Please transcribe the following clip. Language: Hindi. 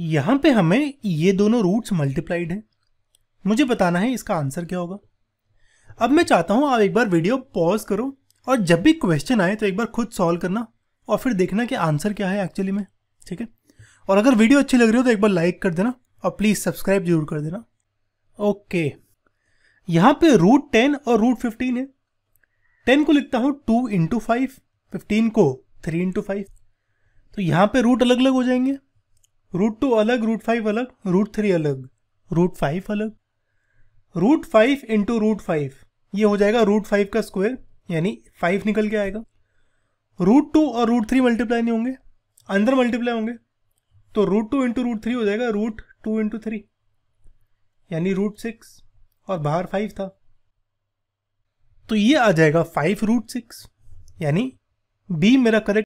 यहाँ पे हमें ये दोनों रूट्स मल्टीप्लाइड हैं मुझे बताना है इसका आंसर क्या होगा अब मैं चाहता हूँ आप एक बार वीडियो पॉज करो और जब भी क्वेश्चन आए तो एक बार खुद सॉल्व करना और फिर देखना कि आंसर क्या है एक्चुअली में ठीक है और अगर वीडियो अच्छी लग रही हो तो एक बार लाइक कर देना और प्लीज़ सब्सक्राइब जरूर कर देना ओके यहाँ पे रूट टेन और रूट फिफ्टीन है टेन को लिखता हूँ टू इंटू फाइव फिफ्टीन को थ्री इंटू फाइव तो यहाँ पे रूट अलग अलग हो जाएंगे रूट टू अलग रूट फाइव अलग रूट थ्री अलग रूट फाइव अलग root five into root five ये हो जाएगा रूट फाइव का स्क्वायर यानी फाइव निकल के आएगा रूट टू और रूट थ्री मल्टीप्लाई नहीं होंगे अंदर मल्टीप्लाई होंगे तो root two into root three हो जाएगा रूट टू इंटू थ्री यानी रूट सिक्स और बाहर फाइव था तो ये आ जाएगा फाइव रूट सिक्स यानी बी मेरा करेक्ट